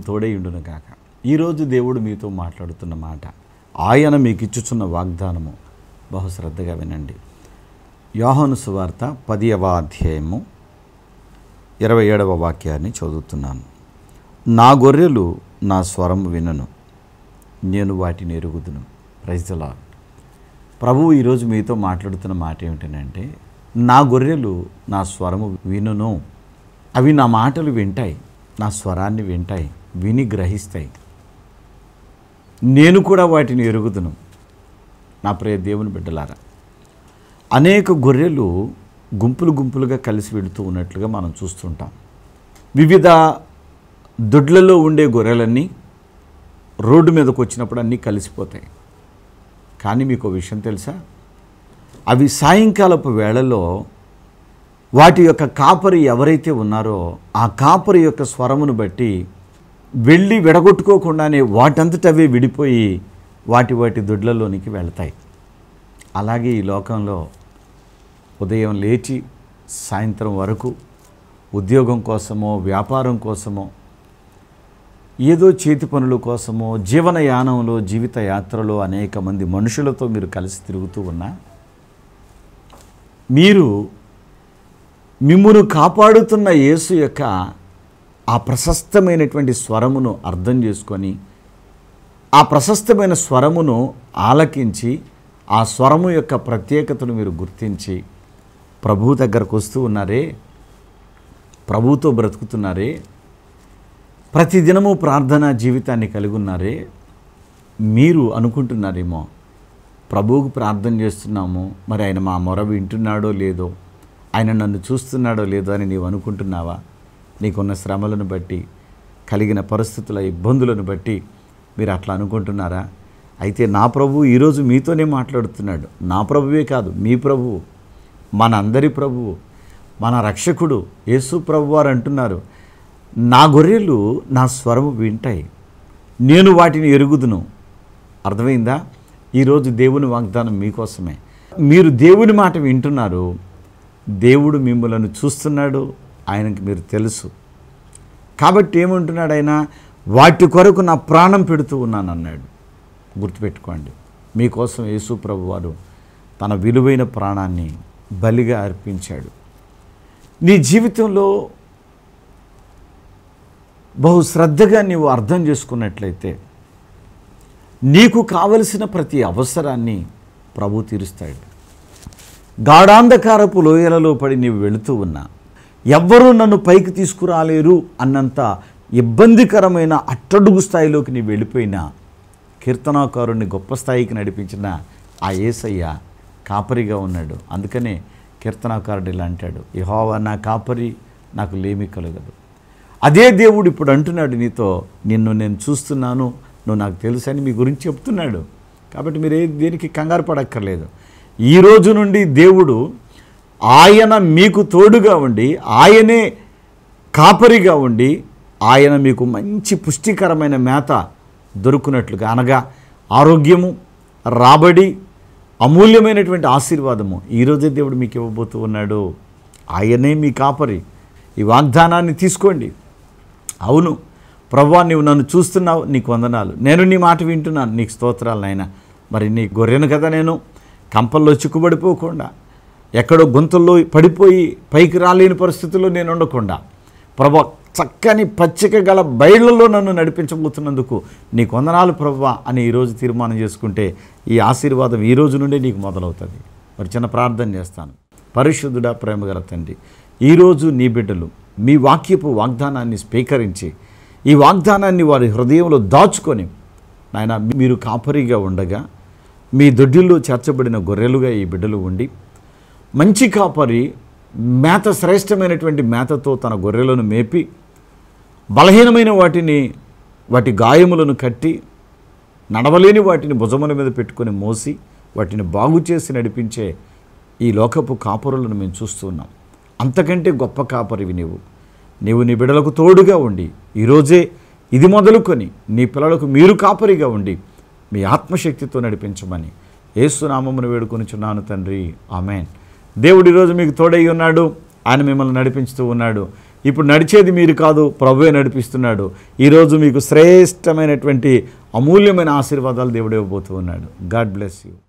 మీకు తోడై ఉండును కాక ఈరోజు దేవుడు మీతో మాట్లాడుతున్న మాట ఆయన మీకు ఇచ్చుచున్న వాగ్దానము బహుశ్రద్ధగా వినండి యోహను సువార్త పదియవ అధ్యాయము ఇరవై ఏడవ వాక్యాన్ని చదువుతున్నాను నా గొర్రెలు నా స్వరం వినను నేను వాటిని ఎరుగుదును ప్రజలా ప్రభువు ఈరోజు మీతో మాట్లాడుతున్న మాట ఏమిటంటే నా గొర్రెలు నా స్వరము వినును అవి నా మాటలు వింటాయి నా స్వరాన్ని వింటాయి విని గ్రహిస్తాయి నేను కూడా వాటిని ఎరుగుదును నా ప్రియ దేవుని బిడ్డలారా అనేక గొర్రెలు గుంపులు గుంపులుగా కలిసి వెళుతూ ఉన్నట్లుగా మనం చూస్తుంటాం వివిధ దొడ్లలో ఉండే గొర్రెలన్నీ రోడ్డు మీదకు వచ్చినప్పుడు అన్నీ కలిసిపోతాయి కానీ మీకు విషయం తెలుసా అవి సాయంకాలపు వేళలో వాటి యొక్క కాపరి ఎవరైతే ఉన్నారో ఆ కాపరి యొక్క స్వరమును బట్టి వెళ్ళి విడగొట్టుకోకుండానే వాటంతటవే విడిపోయి వాటి వాటి దొడ్లలోనికి వెళతాయి అలాగే ఈ లోకంలో ఉదయం లేచి సాయంత్రం వరకు ఉద్యోగం కోసమో వ్యాపారం కోసమో ఏదో చేతి పనుల కోసమో జీవనయానంలో జీవిత యాత్రలో అనేక మంది మనుషులతో మీరు కలిసి తిరుగుతూ ఉన్నా మీరు మిమ్మును కాపాడుతున్న యేసు యొక్క ఆ ప్రశస్తమైనటువంటి స్వరమును అర్థం చేసుకొని ఆ ప్రశస్తమైన స్వరమును ఆలకించి ఆ స్వరము యొక్క ప్రత్యేకతను మీరు గుర్తించి ప్రభు దగ్గరకు వస్తూ ఉన్నారే ప్రభుతో బ్రతుకుతున్నారే ప్రతిదినము ప్రార్థనా జీవితాన్ని కలిగి ఉన్నారే మీరు అనుకుంటున్నారేమో ప్రభువుకు ప్రార్థన చేస్తున్నాము మరి ఆయన మా మొర వింటున్నాడో లేదో ఆయన నన్ను చూస్తున్నాడో లేదో అని నీవు అనుకుంటున్నావా నీకున్న శ్రమలను బట్టి కలిగిన పరిస్థితుల ఇబ్బందులను బట్టి మీరు అట్లా అనుకుంటున్నారా అయితే నా ప్రభువు ఈరోజు మీతోనే మాట్లాడుతున్నాడు నా ప్రభువే కాదు మీ ప్రభువు మన అందరి ప్రభువు మన రక్షకుడు యేసు ప్రభు వారు అంటున్నారు నా గొర్రెలు నా స్వరము వింటాయి నేను వాటిని ఎరుగుదును అర్థమైందా ఈరోజు దేవుని వాగ్దానం మీకోసమే మీరు దేవుని మాట వింటున్నారు దేవుడు మిమ్మలను చూస్తున్నాడు ఆయనకి మీరు తెలుసు కాబట్టి ఏమంటున్నాడు ఆయన వాటి కొరకు నా ప్రాణం పెడుతూ ఉన్నాను అన్నాడు గుర్తుపెట్టుకోండి మీకోసం యేసు ప్రభు వారు తన విలువైన ప్రాణాన్ని బలిగా అర్పించాడు నీ జీవితంలో బహు శ్రద్ధగా నీవు అర్థం చేసుకున్నట్లయితే నీకు కావలసిన ప్రతి అవసరాన్ని ప్రభు తీరుస్తాడు గాఢాంధకారపు లోయలలో పడి నీవు వెళుతూ ఉన్నా ఎవ్వరూ నన్ను పైకి తీసుకురాలేరు అన్నంత ఇబ్బందికరమైన అట్టడుగు స్థాయిలోకి నీ వెళ్ళిపోయిన కీర్తనాకారుణ్ణి గొప్ప స్థాయికి నడిపించిన ఆ ఏసయ్య కాపరిగా ఉన్నాడు అందుకనే కీర్తనాకారుడు ఇలా అంటాడు యహోవా నా కాపరి నాకు లేమి కలగదు అదే దేవుడు ఇప్పుడు అంటున్నాడు నీతో నిన్ను నేను చూస్తున్నాను నువ్వు నాకు తెలుసు అని మీ గురించి చెప్తున్నాడు కాబట్టి మీరు ఏ దేనికి కంగారు పడక్కర్లేదు ఈ రోజు నుండి దేవుడు ఆయన మీకు తోడుగా ఉండి ఆయనే కాపరిగా ఉండి ఆయన మీకు మంచి పుష్టికరమైన మేత దొరుకున్నట్లుగా అనగా ఆరోగ్యము రాబడి అమూల్యమైనటువంటి ఆశీర్వాదము ఈరోజే దేవుడు మీకు ఇవ్వబోతూ ఉన్నాడు ఆయనే మీ కాపరి ఈ వాగ్దానాన్ని తీసుకోండి అవును ప్రభా నువ్వు నన్ను చూస్తున్నావు నీకు వందనాలు నేను నీ మాట వింటున్నాను నీకు స్తోత్రాలు నాయన మరి నీ గొర్రెను కదా నేను కంపల్లో చిక్కుబడిపోకుండా ఎక్కడో గుంతల్లో పడిపోయి పైకి రాలేని పరిస్థితుల్లో నేను ఉండకుండా ప్రభ చక్కని పచ్చిక గల బయళ్లలో నన్ను నడిపించబోతున్నందుకు నీ కొందనాలు ప్రభా అని ఈరోజు తీర్మానం చేసుకుంటే ఈ ఆశీర్వాదం ఈ రోజు నుండే నీకు మొదలవుతుంది మరి చిన్న ప్రార్థన చేస్తాను పరిశుద్ధుడా ప్రేమగల తండ్రి ఈరోజు నీ బిడ్డలు మీ వాక్యపు వాగ్దానాన్ని స్వీకరించి ఈ వాగ్దానాన్ని వారి హృదయంలో దాచుకొని నాయన మీరు కాపరిగా ఉండగా మీ దొడ్డిల్లో చేర్చబడిన గొర్రెలుగా ఈ బిడ్డలు ఉండి మంచి కాపరి మేత శ్రేష్టమైనటువంటి మేతతో తన గొర్రెలను మేపి బలహీనమైన వాటిని వాటి గాయములను కట్టి నడవలేని వాటిని భుజముల మీద పెట్టుకొని మోసి వాటిని బాగు చేసి నడిపించే ఈ లోకపు కాపరులను మేము చూస్తున్నాం అంతకంటే గొప్ప కాపరివి నీవు నీవు నీ బిడలకు తోడుగా ఉండి ఈరోజే ఇది మొదలుకొని నీ పిల్లలకు మీరు కాపరిగా ఉండి మీ ఆత్మశక్తితో నడిపించమని ఏసునామమును చున్నాను తండ్రి ఆమెన్ దేవుడు ఈరోజు మీకు తోడై ఉన్నాడు ఆయన మిమ్మల్ని నడిపించుతూ ఉన్నాడు ఇప్పుడు నడిచేది మీరు కాదు ప్రభువే నడిపిస్తున్నాడు ఈరోజు మీకు శ్రేష్టమైనటువంటి అమూల్యమైన ఆశీర్వాదాలు దేవుడు ఇవ్వబోతూ ఉన్నాడు గాడ్ బ్లెస్ యూ